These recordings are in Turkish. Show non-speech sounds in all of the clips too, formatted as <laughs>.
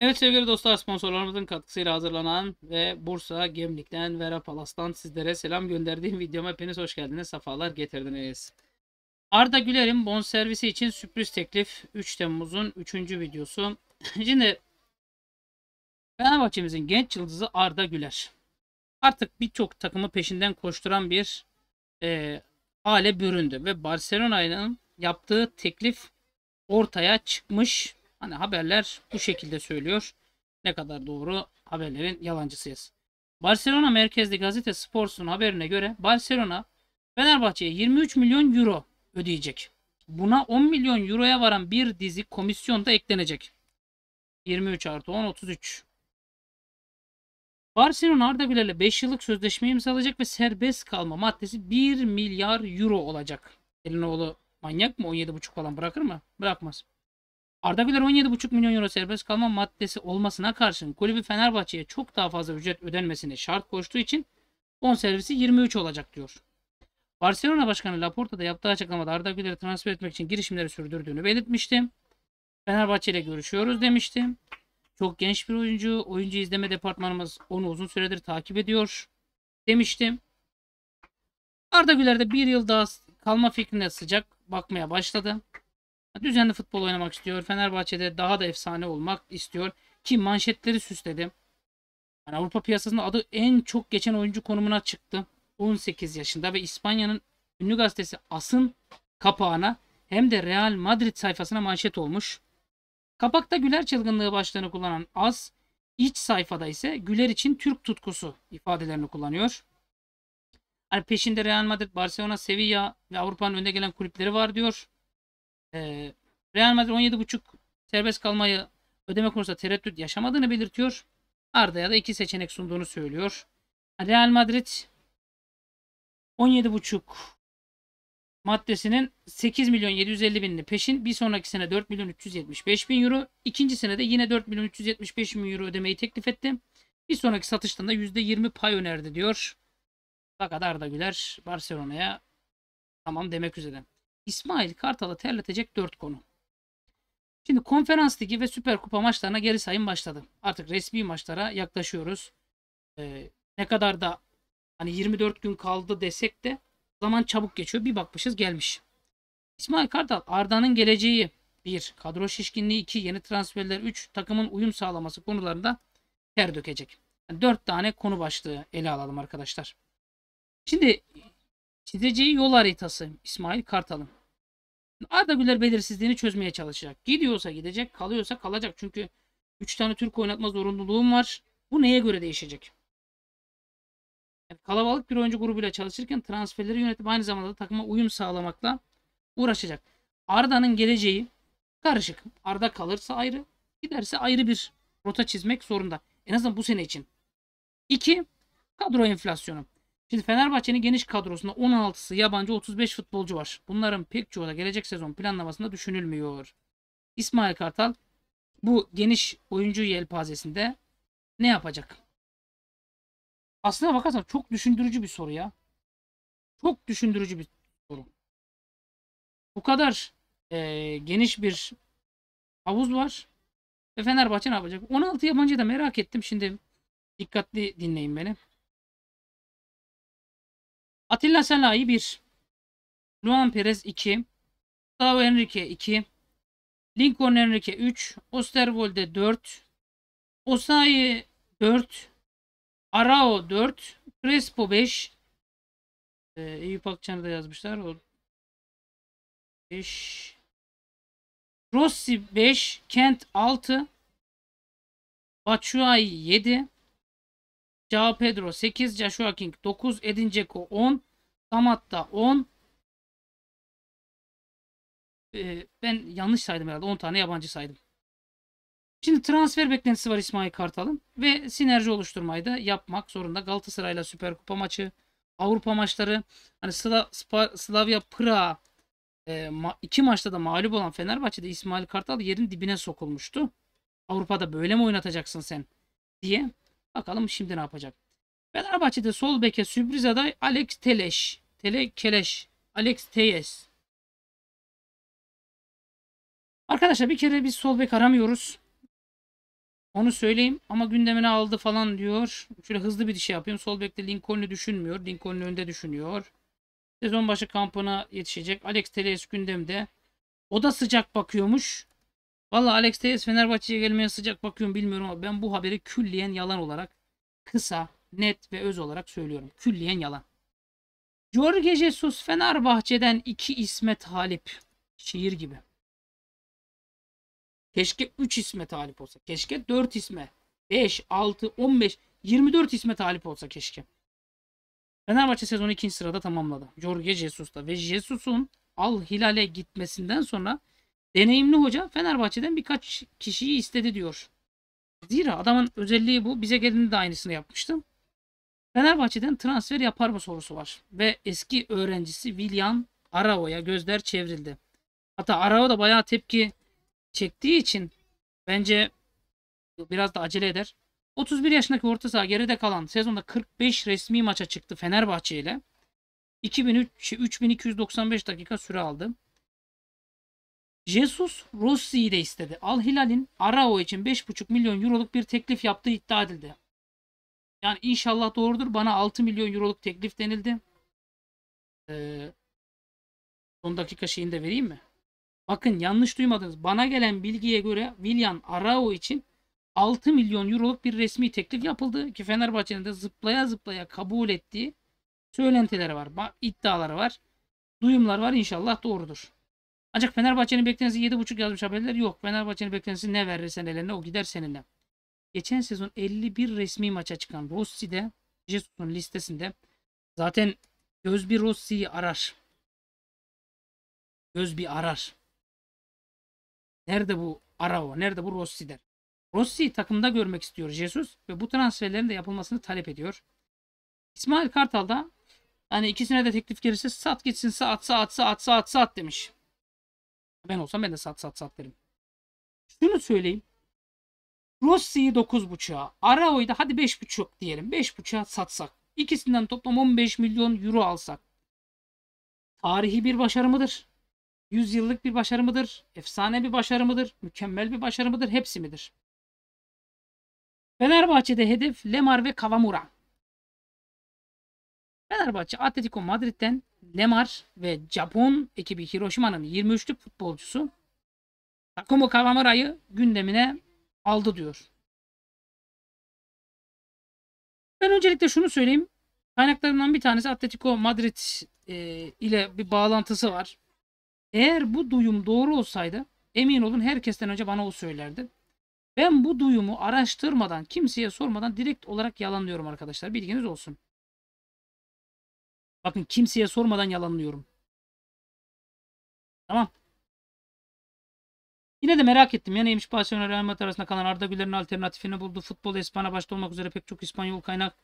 Evet sevgili dostlar sponsorlarımızın katkısıyla hazırlanan ve Bursa Gemlik'ten Vera Palas'tan sizlere selam gönderdiğim videoma hepiniz hoş geldiniz. Safalar getirdiniz. Arda Güler'in bon servisi için sürpriz teklif 3 Temmuz'un 3. videosu. <laughs> Şimdi Fenerbahçe'mizin genç yıldızı Arda Güler. Artık birçok takımı peşinden koşturan bir e, hale büründü ve Barcelona'nın yaptığı teklif ortaya çıkmış Hani haberler bu şekilde söylüyor. Ne kadar doğru haberlerin yalancısıyız. Barcelona merkezli gazete Sports'un haberine göre Barcelona Fenerbahçe'ye 23 milyon euro ödeyecek. Buna 10 milyon euroya varan bir dizi komisyon da eklenecek. 23 artı 10 33. Barcelona Arda Güler'le 5 yıllık sözleşme imzalayacak ve serbest kalma maddesi 1 milyar euro olacak. Elinoğlu manyak mı? 17,5 falan bırakır mı? Bırakmaz. Arda Güler 17,5 milyon euro serbest kalma maddesi olmasına karşın kulübü Fenerbahçe'ye çok daha fazla ücret ödenmesine şart koştuğu için 10 servisi 23 olacak diyor. Barcelona Başkanı Laporta da yaptığı açıklamada Arda Güler'i transfer etmek için girişimleri sürdürdüğünü belirtmişti. Fenerbahçe ile görüşüyoruz demiştim. Çok genç bir oyuncu. Oyuncu izleme departmanımız onu uzun süredir takip ediyor demiştim. Arda Güler de bir yıl daha kalma fikrine sıcak bakmaya başladı. Düzenli futbol oynamak istiyor. Fenerbahçe'de daha da efsane olmak istiyor. Ki manşetleri süsledi. Yani Avrupa piyasasında adı en çok geçen oyuncu konumuna çıktı. 18 yaşında ve İspanya'nın ünlü gazetesi As'ın kapağına hem de Real Madrid sayfasına manşet olmuş. Kapakta Güler çılgınlığı başlığını kullanan As, iç sayfada ise Güler için Türk tutkusu ifadelerini kullanıyor. Yani peşinde Real Madrid, Barcelona, Sevilla ve Avrupa'nın önde gelen kulüpleri var diyor. E, Real Madrid 17.5 serbest kalmayı ödeme konusunda tereddüt yaşamadığını belirtiyor. Arda'ya da iki seçenek sunduğunu söylüyor. Real Madrid 17.5 maddesinin 8 milyon 750 binini peşin bir sonraki sene 4 milyon 375 bin euro ikinci sene de yine 4 milyon 375 bin euro ödemeyi teklif etti. Bir sonraki satıştan da %20 pay önerdi diyor. Fakat Arda Güler Barcelona'ya tamam demek üzere. İsmail Kartal'ı terletecek 4 konu. Şimdi konferans ligi ve süper kupa maçlarına geri sayım başladı. Artık resmi maçlara yaklaşıyoruz. Ee, ne kadar da hani 24 gün kaldı desek de zaman çabuk geçiyor. Bir bakmışız gelmiş. İsmail Kartal Arda'nın geleceği 1. Kadro şişkinliği 2. Yeni transferler 3. Takımın uyum sağlaması konularında ter dökecek. Yani 4 tane konu başlığı ele alalım arkadaşlar. Şimdi çizeceği yol haritası İsmail Kartal'ın. Arda belirsizliğini çözmeye çalışacak. Gidiyorsa gidecek, kalıyorsa kalacak. Çünkü 3 tane Türk oynatma zorunluluğum var. Bu neye göre değişecek? Yani kalabalık bir oyuncu grubuyla çalışırken transferleri yönetip aynı zamanda takıma uyum sağlamakla uğraşacak. Arda'nın geleceği karışık. Arda kalırsa ayrı, giderse ayrı bir rota çizmek zorunda. En azından bu sene için. 2. Kadro enflasyonu. Şimdi Fenerbahçe'nin geniş kadrosunda 16'sı yabancı 35 futbolcu var. Bunların pek çoğu da gelecek sezon planlamasında düşünülmüyor. İsmail Kartal bu geniş oyuncu yelpazesinde ne yapacak? Aslına bakarsan çok düşündürücü bir soru ya. Çok düşündürücü bir soru. Bu kadar e, geniş bir havuz var. Ve Fenerbahçe ne yapacak? 16 yabancı da merak ettim. Şimdi dikkatli dinleyin beni. Atilla Salah'ı 1. Luan Perez 2. Gustavo Henrique 2. Lincoln Henrique 3. Osterwolde 4. Osayi 4. Arao 4. Crespo 5. Ee, Eyüp Akçan'ı da yazmışlar. O 5. Rossi 5. Kent 6. Batshuayi 7. Cao Pedro 8. Joshua King 9. Edin Dzeko 10. Damat'ta 10. Ee, ben yanlış saydım herhalde. 10 tane yabancı saydım. Şimdi transfer beklentisi var İsmail Kartal'ın ve sinerji oluşturmayı da yapmak zorunda. Galatasaray'la Süper Kupa maçı, Avrupa maçları, hani Sla, Spa, Slavia Pıra e, ma, iki maçta da mağlup olan Fenerbahçe'de İsmail Kartal yerin dibine sokulmuştu. Avrupa'da böyle mi oynatacaksın sen diye. Bakalım şimdi ne yapacak. Fenerbahçe'de sol beke sürpriz aday Alex Teleş. Tele Keleş. Alex Teyes. Arkadaşlar bir kere biz sol bek aramıyoruz. Onu söyleyeyim ama gündemine aldı falan diyor. Şöyle hızlı bir şey yapıyorum. Sol bekte Lincoln'u düşünmüyor. Lincoln'u önde düşünüyor. Sezon başı kampına yetişecek. Alex Telles gündemde. O da sıcak bakıyormuş. Valla Alex Telles Fenerbahçe'ye gelmeye sıcak bakıyorum bilmiyorum ama ben bu haberi külliyen yalan olarak kısa, net ve öz olarak söylüyorum. Külliyen yalan. Jorge Jesus Fenerbahçe'den iki isme talip. Şiir gibi. Keşke 3 isme talip olsa. Keşke 4 isme. 5, 6, 15, 24 isme talip olsa keşke. Fenerbahçe sezonu ikinci sırada tamamladı. Jorge Jesus'ta ve Jesus'un Al Hilal'e gitmesinden sonra deneyimli hoca Fenerbahçe'den birkaç kişiyi istedi diyor. Zira adamın özelliği bu. Bize geldiğinde de aynısını yapmıştım. Fenerbahçe'den transfer yapar mı sorusu var. Ve eski öğrencisi William Arao'ya gözler çevrildi. Hatta Arao da bayağı tepki çektiği için bence biraz da acele eder. 31 yaşındaki orta saha geride kalan sezonda 45 resmi maça çıktı Fenerbahçe ile. 2003 3295 dakika süre aldı. Jesus Rossi'yi de istedi. Al Hilal'in Arao için 5,5 milyon euroluk bir teklif yaptığı iddia edildi. Yani inşallah doğrudur. Bana 6 milyon euroluk teklif denildi. Ee, son dakika şeyini de vereyim mi? Bakın yanlış duymadınız. Bana gelen bilgiye göre William Arao için 6 milyon euroluk bir resmi teklif yapıldı ki Fenerbahçe'nin de zıplaya zıplaya kabul ettiği söylentileri var, iddiaları var, duyumlar var İnşallah doğrudur. Ancak Fenerbahçe'nin beklentisi 7.5 yazmış haberler yok. Fenerbahçe'nin beklentisi ne verirsen eline o gider seninle geçen sezon 51 resmi maça çıkan Rossi de Jesus'un listesinde zaten göz bir Rossi'yi arar. Göz bir arar. Nerede bu Arao? Nerede bu Rossi der. Rossi'yi takımda görmek istiyor Jesus ve bu transferlerin de yapılmasını talep ediyor. İsmail Kartal da hani ikisine de teklif gelirse sat gitsin sat sat sat sat sat demiş. Ben olsam ben de sat sat sat derim. Şunu söyleyeyim. Rossi'yi 9.5'a, Arao'yu da hadi 5.5 diyelim. 5.5'a satsak. İkisinden toplam 15 milyon euro alsak. Tarihi bir başarı mıdır? Yüzyıllık bir başarı mıdır? Efsane bir başarı mıdır? Mükemmel bir başarı mıdır? Hepsi midir? Fenerbahçe'de hedef Lemar ve Kavamura. Fenerbahçe Atletico Madrid'den Lemar ve Japon ekibi Hiroşima'nın 23'lük futbolcusu Takumu Kavamura'yı gündemine aldı diyor. Ben öncelikle şunu söyleyeyim. kaynaklarından bir tanesi Atletico Madrid e, ile bir bağlantısı var. Eğer bu duyum doğru olsaydı emin olun herkesten önce bana o söylerdi. Ben bu duyumu araştırmadan, kimseye sormadan direkt olarak yalanlıyorum arkadaşlar. Bilginiz olsun. Bakın kimseye sormadan yalanlıyorum. Tamam. Yine de merak ettim. Ya neymiş Barcelona Real Madrid arasında kalan Arda Güler'in alternatifini buldu. Futbol İspanya başta olmak üzere pek çok İspanyol kaynak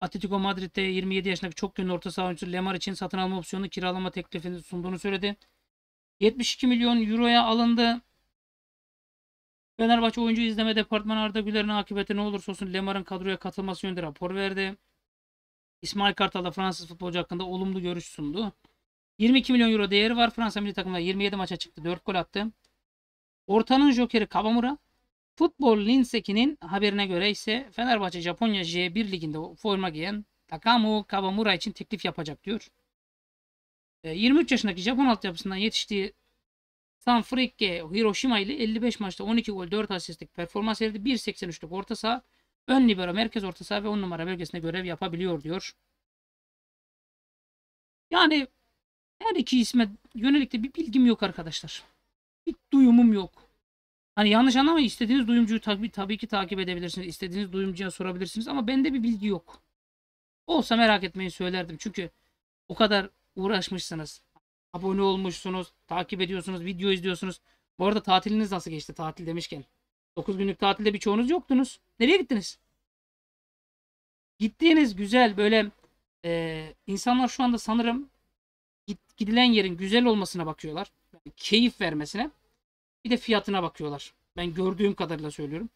Atletico Madrid'de 27 yaşındaki çok yönlü orta saha oyuncusu Lemar için satın alma opsiyonu kiralama teklifini sunduğunu söyledi. 72 milyon euroya alındı. Fenerbahçe oyuncu izleme departmanı Arda Güler'in akıbeti ne olursa olsun Lemar'ın kadroya katılması yönünde rapor verdi. İsmail Kartal da Fransız futbolcu hakkında olumlu görüş sundu. 22 milyon euro değeri var. Fransa milli takımda 27 maça çıktı. 4 gol attı. Ortanın jokeri Kawamura. Futbol Linseki'nin haberine göre ise Fenerbahçe Japonya J1 liginde forma giyen Takamu Kawamura için teklif yapacak diyor. 23 e, yaşındaki Japon altyapısından yetiştiği San Sanfrecce Hiroshima ile 55 maçta 12 gol 4 asistlik performans elde 1.83'lük orta saha, ön libero, merkez orta saha ve 10 numara bölgesinde görev yapabiliyor diyor. Yani her iki isme yönelik de bir bilgim yok arkadaşlar hiç duyumum yok. Hani yanlış anlama istediğiniz duyumcuyu tabii, tabii ki takip edebilirsiniz. İstediğiniz duyumcuya sorabilirsiniz ama bende bir bilgi yok. Olsa merak etmeyin söylerdim. Çünkü o kadar uğraşmışsınız. Abone olmuşsunuz, takip ediyorsunuz, video izliyorsunuz. Bu arada tatiliniz nasıl geçti tatil demişken? 9 günlük tatilde birçoğunuz yoktunuz. Nereye gittiniz? Gittiğiniz güzel böyle e, insanlar şu anda sanırım git, gidilen yerin güzel olmasına bakıyorlar keyif vermesine bir de fiyatına bakıyorlar. Ben gördüğüm kadarıyla söylüyorum.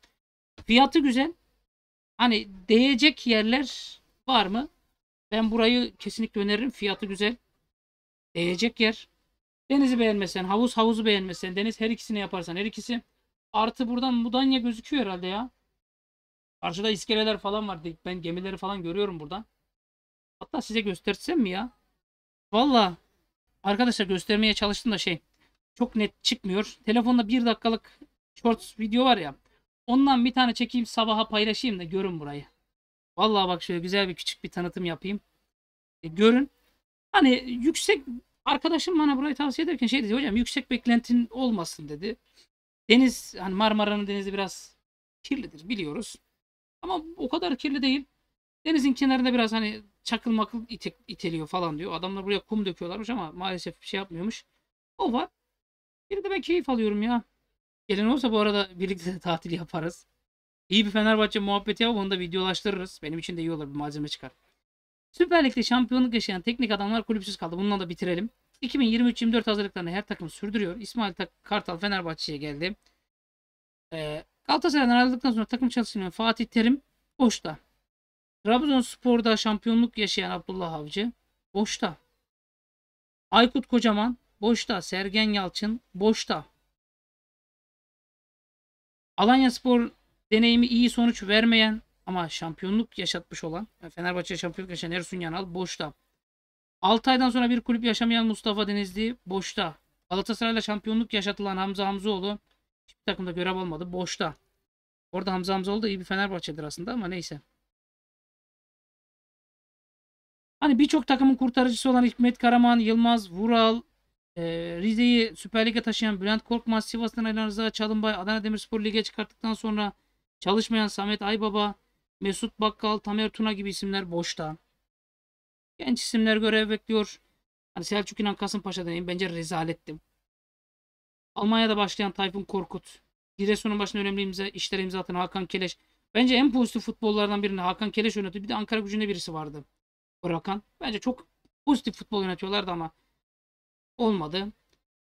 Fiyatı güzel. Hani değecek yerler var mı? Ben burayı kesinlikle öneririm. Fiyatı güzel. Değecek yer. Denizi beğenmesen, havuz havuzu beğenmesen, deniz her ikisini yaparsan her ikisi. Artı buradan Mudanya gözüküyor herhalde ya. Karşıda iskeleler falan var. Ben gemileri falan görüyorum buradan. Hatta size göstersem mi ya? Valla arkadaşlar göstermeye çalıştım da şey çok net çıkmıyor. Telefonda bir dakikalık shorts video var ya. Ondan bir tane çekeyim sabaha paylaşayım da görün burayı. Vallahi bak şöyle güzel bir küçük bir tanıtım yapayım. E, görün. Hani yüksek arkadaşım bana burayı tavsiye ederken şey dedi hocam yüksek beklentin olmasın dedi. Deniz hani Marmara'nın denizi biraz kirlidir biliyoruz. Ama o kadar kirli değil. Denizin kenarında biraz hani çakıl makıl ite, iteliyor falan diyor. Adamlar buraya kum döküyorlarmış ama maalesef bir şey yapmıyormuş. O var. Yine de ben keyif alıyorum ya. Gelen olsa bu arada birlikte de tatil yaparız. İyi bir Fenerbahçe muhabbeti yapıp onu da videolaştırırız. Benim için de iyi olur bir malzeme çıkar. Süper Lig'de şampiyonluk yaşayan teknik adamlar kulüpsüz kaldı. Bununla da bitirelim. 2023-24 hazırlıklarını her takım sürdürüyor. İsmail Kartal Fenerbahçe'ye geldi. Ee, Galatasaray'dan ayrıldıktan sonra takım çalıştırıyor Fatih Terim boşta. Trabzonspor'da şampiyonluk yaşayan Abdullah Avcı boşta. Aykut Kocaman Boşta. Sergen Yalçın boşta. Alanya Spor deneyimi iyi sonuç vermeyen ama şampiyonluk yaşatmış olan Fenerbahçe şampiyonluk yaşayan Ersun Yanal boşta. 6 aydan sonra bir kulüp yaşamayan Mustafa Denizli boşta. Galatasaray'la şampiyonluk yaşatılan Hamza Hamzoğlu hiçbir takımda görev almadı. Boşta. Orada Hamza Hamzoğlu da iyi bir Fenerbahçe'dir aslında ama neyse. Hani birçok takımın kurtarıcısı olan Hikmet Karaman, Yılmaz, Vural, ee, Rize'yi Süper Lig'e taşıyan Bülent Korkmaz, Sivas'tan Aylan Rıza Çalınbay, Adana Demirspor Lig'e çıkarttıktan sonra çalışmayan Samet Aybaba, Mesut Bakkal, Tamer Tuna gibi isimler boşta. Genç isimler görev bekliyor. Hani Selçuk İnan Kasımpaşa deneyim bence rezalettim. Almanya'da başlayan Tayfun Korkut. Giresun'un başına önemli imza, işlere imza atan Hakan Keleş. Bence en pozitif futbollardan birini Hakan Keleş yönetiyor. Bir de Ankara gücünde birisi vardı. Bırakan. Bence çok pozitif futbol yönetiyorlardı ama olmadı.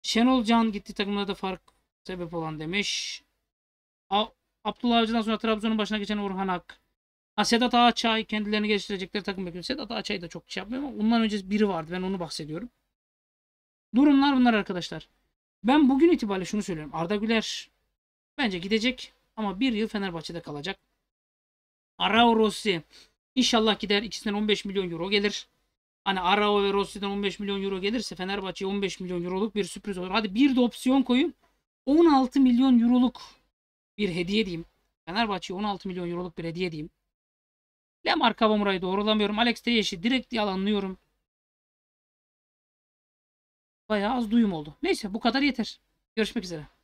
Şenol Can gitti takımda da fark sebep olan demiş. A Abdullah Avcı'dan sonra Trabzon'un başına geçen Orhan Ak. Ha, Sedat Ağaçay kendilerini geliştirecekleri takım bekliyor. Sedat Ağaçay da çok şey yapmıyor ama ondan önce biri vardı. Ben onu bahsediyorum. Durumlar bunlar arkadaşlar. Ben bugün itibariyle şunu söylüyorum. Arda Güler bence gidecek ama bir yıl Fenerbahçe'de kalacak. Arao Rossi inşallah gider. İkisinden 15 milyon euro gelir. Hani Arao ve Rossi'den 15 milyon euro gelirse Fenerbahçe 15 milyon euroluk bir sürpriz olur. Hadi bir de opsiyon koyayım. 16 milyon euroluk bir hediye diyeyim. Fenerbahçe 16 milyon euroluk bir hediye diyeyim. Lemar Kavamura'yı doğrulamıyorum. Alex Teyeş'i direkt yalanlıyorum. Bayağı az duyum oldu. Neyse bu kadar yeter. Görüşmek üzere.